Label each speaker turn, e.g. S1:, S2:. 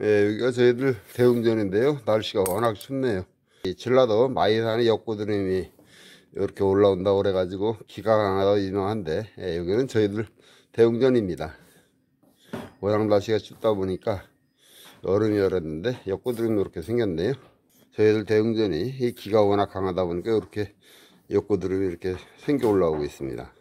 S1: 예, 여기가 저희들 대웅전인데요. 날씨가 워낙 춥네요. 전라도 마이산의 역구드림이 이렇게 올라온다고 그래가지고 기가 강하다고 한데 예, 여기는 저희들 대웅전입니다. 워낙 날씨가 춥다 보니까 여름이 열었는데 역구드림이 이렇게 생겼네요. 저희들 대웅전이 이 기가 워낙 강하다 보니까 이렇게 역구드림이 이렇게 생겨 올라오고 있습니다.